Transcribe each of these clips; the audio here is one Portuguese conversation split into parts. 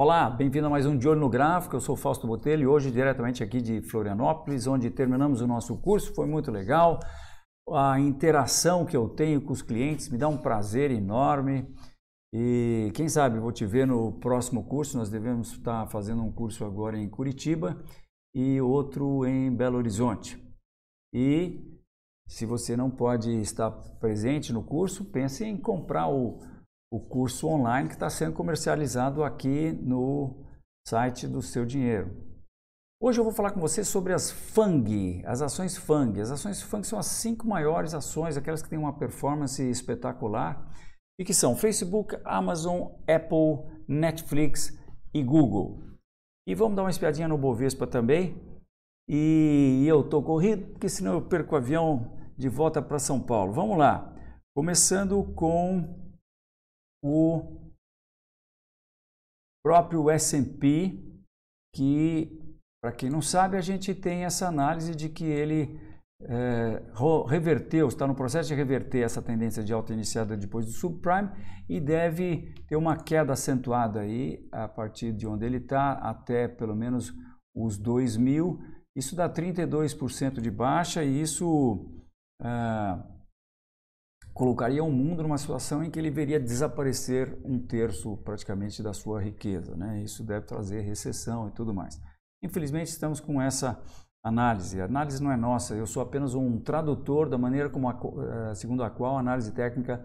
Olá, bem-vindo a mais um De Olho no Gráfico. Eu sou Fausto Botelho e hoje diretamente aqui de Florianópolis, onde terminamos o nosso curso. Foi muito legal. A interação que eu tenho com os clientes me dá um prazer enorme. E quem sabe vou te ver no próximo curso. Nós devemos estar fazendo um curso agora em Curitiba e outro em Belo Horizonte. E se você não pode estar presente no curso, pense em comprar o o curso online que está sendo comercializado aqui no site do Seu Dinheiro. Hoje eu vou falar com você sobre as FANG, as ações FANG. As ações FANG são as cinco maiores ações, aquelas que têm uma performance espetacular e que são Facebook, Amazon, Apple, Netflix e Google. E vamos dar uma espiadinha no Bovespa também. E eu tô corrido, porque senão eu perco o avião de volta para São Paulo. Vamos lá. Começando com o próprio S&P, que, para quem não sabe, a gente tem essa análise de que ele é, reverteu, está no processo de reverter essa tendência de alta iniciada depois do subprime e deve ter uma queda acentuada aí a partir de onde ele está até pelo menos os 2 mil. Isso dá 32% de baixa e isso... Ah, colocaria o mundo numa situação em que ele veria desaparecer um terço praticamente da sua riqueza. Né? Isso deve trazer recessão e tudo mais. Infelizmente, estamos com essa análise. A análise não é nossa, eu sou apenas um tradutor da maneira como a, eh, segundo a qual a análise técnica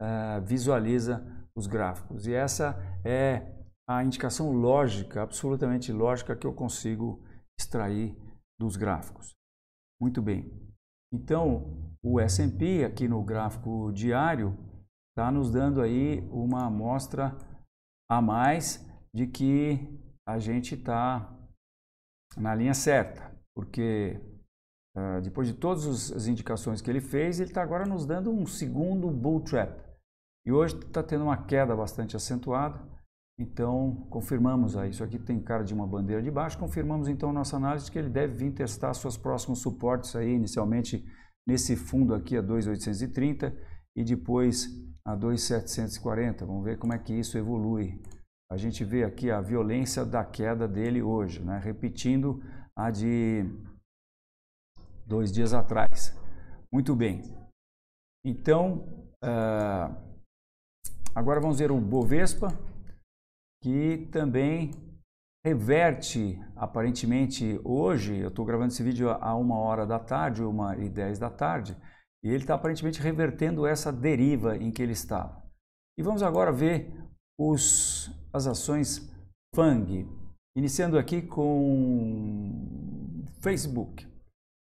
uh, visualiza os gráficos. E essa é a indicação lógica, absolutamente lógica, que eu consigo extrair dos gráficos. Muito bem. Então, o S&P aqui no gráfico diário está nos dando aí uma amostra a mais de que a gente está na linha certa, porque uh, depois de todas as indicações que ele fez, ele está agora nos dando um segundo bull trap. E hoje está tendo uma queda bastante acentuada, então, confirmamos aí, ah, isso aqui tem cara de uma bandeira de baixo, confirmamos então nossa análise que ele deve vir testar seus próximos suportes aí, inicialmente nesse fundo aqui a 2,830 e depois a 2,740. Vamos ver como é que isso evolui. A gente vê aqui a violência da queda dele hoje, né? repetindo a de dois dias atrás. Muito bem. Então, uh, agora vamos ver o Bovespa que também reverte, aparentemente, hoje, eu estou gravando esse vídeo a uma hora da tarde, uma e dez da tarde, e ele está aparentemente revertendo essa deriva em que ele estava. E vamos agora ver os, as ações FANG, iniciando aqui com Facebook.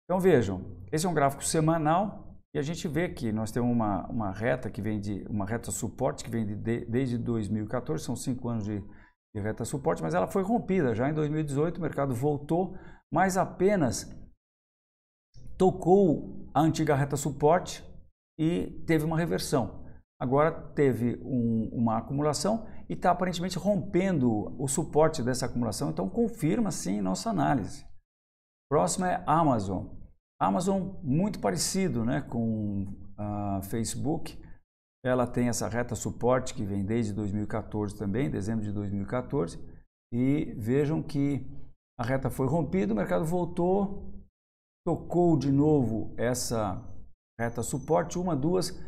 Então vejam, esse é um gráfico semanal e a gente vê que nós temos uma, uma reta que vem de uma reta suporte que vem de, de, desde 2014, são cinco anos de, de reta suporte, mas ela foi rompida já em 2018. O mercado voltou, mas apenas tocou a antiga reta suporte e teve uma reversão. Agora teve um, uma acumulação e está aparentemente rompendo o suporte dessa acumulação. Então confirma sim nossa análise. Próxima é Amazon. Amazon, muito parecido né, com a Facebook, ela tem essa reta suporte que vem desde 2014 também, dezembro de 2014. E vejam que a reta foi rompida, o mercado voltou, tocou de novo essa reta suporte, uma, duas,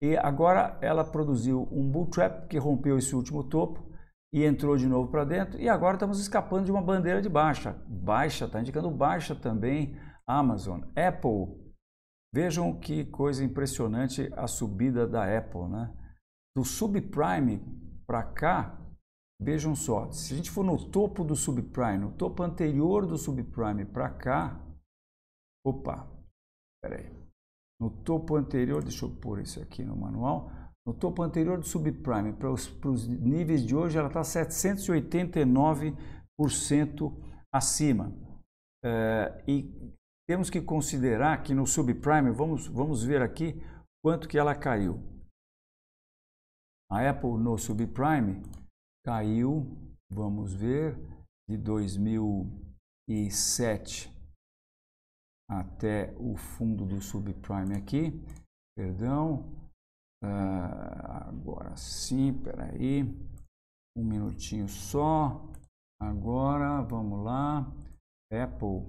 e agora ela produziu um bull trap que rompeu esse último topo e entrou de novo para dentro. E agora estamos escapando de uma bandeira de baixa. Baixa, está indicando baixa também Amazon, Apple. Vejam que coisa impressionante a subida da Apple, né? Do subprime para cá, vejam só, se a gente for no topo do subprime, no topo anterior do subprime para cá, opa, peraí, no topo anterior, deixa eu pôr isso aqui no manual, no topo anterior do subprime para os, para os níveis de hoje, ela está 789% acima. É, e temos que considerar que no subprime, vamos, vamos ver aqui quanto que ela caiu. A Apple no subprime caiu, vamos ver, de 2007 até o fundo do subprime aqui, perdão, Uh, agora sim, peraí, um minutinho só. Agora vamos lá. Apple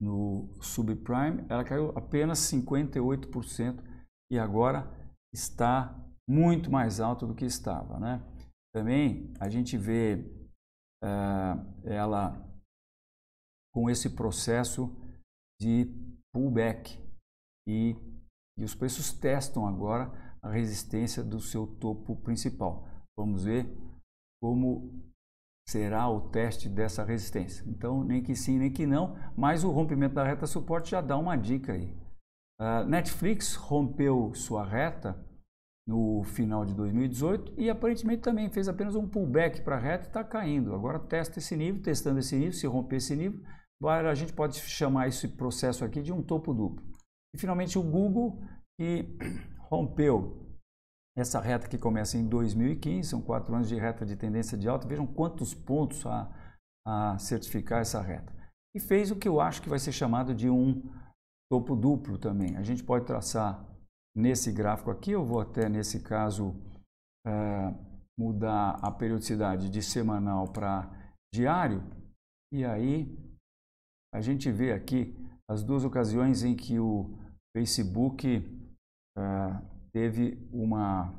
no subprime, ela caiu apenas 58% e agora está muito mais alta do que estava. Né? Também a gente vê uh, ela com esse processo de pullback e, e os preços testam agora a resistência do seu topo principal. Vamos ver como será o teste dessa resistência. Então, nem que sim, nem que não, mas o rompimento da reta suporte já dá uma dica aí. Uh, Netflix rompeu sua reta no final de 2018 e aparentemente também fez apenas um pullback para a reta e está caindo. Agora testa esse nível, testando esse nível, se romper esse nível, a gente pode chamar esse processo aqui de um topo duplo. E finalmente o Google que rompeu essa reta que começa em 2015, são quatro anos de reta de tendência de alta. Vejam quantos pontos a, a certificar essa reta. E fez o que eu acho que vai ser chamado de um topo duplo também. A gente pode traçar nesse gráfico aqui, eu vou até nesse caso é, mudar a periodicidade de semanal para diário, e aí a gente vê aqui as duas ocasiões em que o Facebook eh, teve uma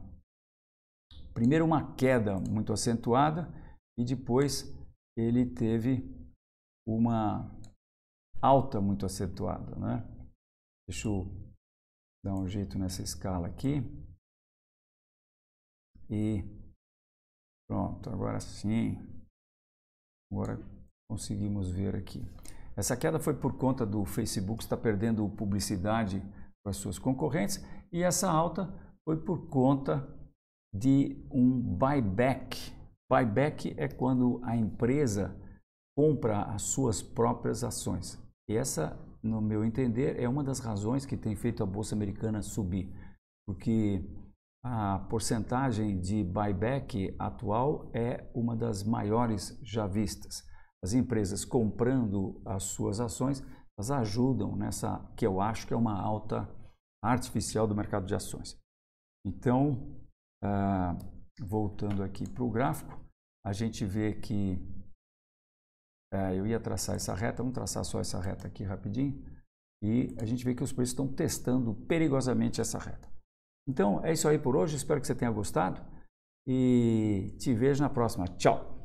primeiro uma queda muito acentuada e depois ele teve uma alta muito acentuada, né? Deixa eu dar um jeito nessa escala aqui. E pronto, agora sim. Agora conseguimos ver aqui. Essa queda foi por conta do Facebook estar perdendo publicidade para suas concorrentes e essa alta foi por conta de um buyback. Buyback é quando a empresa compra as suas próprias ações. E essa, no meu entender, é uma das razões que tem feito a bolsa americana subir, porque a porcentagem de buyback atual é uma das maiores já vistas. As empresas comprando as suas ações, elas ajudam nessa que eu acho que é uma alta artificial do mercado de ações. Então, ah, voltando aqui para o gráfico, a gente vê que é, eu ia traçar essa reta, vamos traçar só essa reta aqui rapidinho, e a gente vê que os preços estão testando perigosamente essa reta. Então, é isso aí por hoje, espero que você tenha gostado e te vejo na próxima. Tchau!